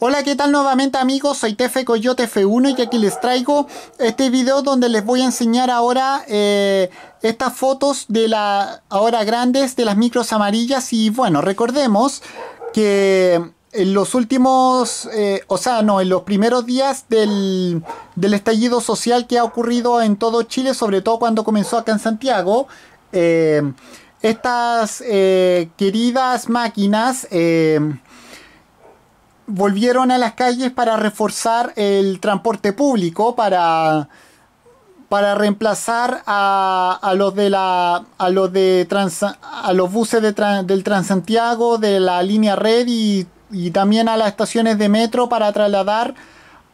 Hola, ¿qué tal nuevamente amigos? Soy Tefe Coyote F1 y aquí les traigo este video donde les voy a enseñar ahora eh, estas fotos de la ahora grandes de las micros amarillas y bueno, recordemos que en los últimos, eh, o sea, no, en los primeros días del, del, estallido social que ha ocurrido en todo Chile, sobre todo cuando comenzó acá en Santiago, eh, estas eh, queridas máquinas volvieron a las calles para reforzar el transporte público, para, para reemplazar a, los de la a los de a los buses del Transantiago, de la línea Red y, también a las estaciones de metro para trasladar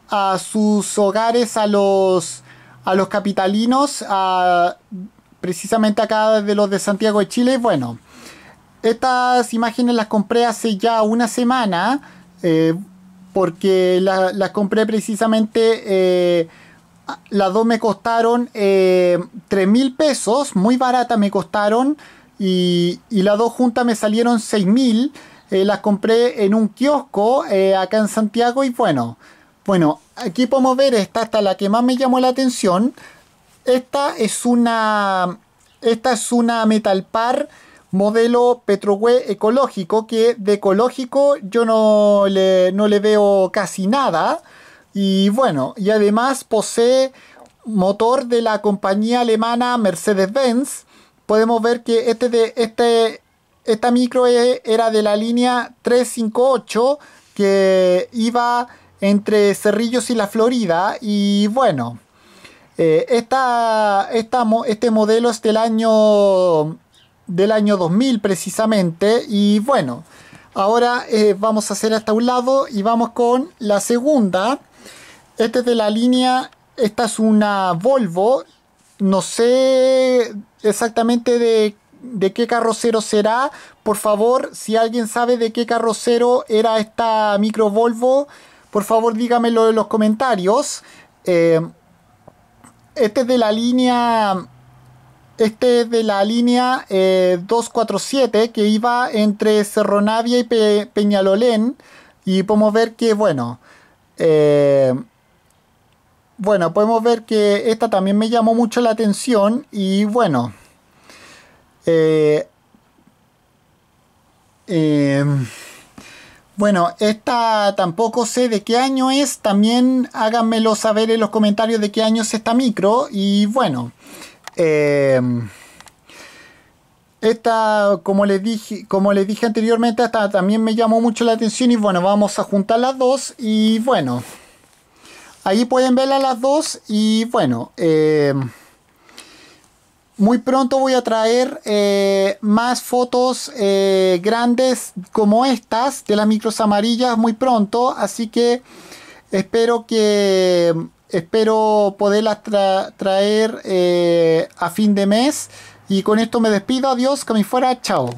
a sus hogares a los a los capitalinos, precisamente acá de los de Santiago de Chile. Bueno, estas imágenes las compré hace ya una semana eh, porque las compré precisamente, eh, las dos me costaron eh, 3 mil pesos, muy barata me costaron, y, las dos juntas me salieron 6 mil. Eh, las compré en un kiosco acá en Santiago y bueno, bueno, aquí podemos ver esta, esta la que más me llamó la atención. Esta es una, esta es una Metal Par modelo Petrohue ecológico, que de ecológico yo no le, veo casi nada. Y bueno, y además posee motor de la compañía alemana Mercedes-Benz. Podemos ver que este de, este, esta micro e era de la línea 358 que iba entre Cerrillos y la Florida. Y bueno, eh, esta, este modelo es del año del año 2000 precisamente. Y bueno, ahora eh, vamos a hacer hasta un lado y vamos con la segunda. Este es de la línea, esta es una Volvo. No sé exactamente de, de qué carrocero será. Por favor, si alguien sabe de qué carrocero era esta micro Volvo, por favor dígamelo en los comentarios. Eh, este es de la línea este es de la línea 247 eh, que iba entre Cerro Navia y Peñalolén. Y podemos ver que, bueno, eh, bueno, podemos ver que esta también me llamó mucho la atención. Y bueno, eh, bueno, esta tampoco sé de qué año es. También háganmelo saber en los comentarios de qué año es esta micro. Y bueno. Em, esta, como les dije, como les dije anteriormente, también me llamó mucho la atención y bueno, vamos a juntar las dos y bueno, ahí pueden verlas las dos y bueno, em, muy pronto voy a traer eh, más fotos eh, grandes como estas de las micros amarillas muy pronto, así que espero que espero poderlas traer eh, a fin de mes. Y con esto me despido. Adiós, que me fuera. Chao.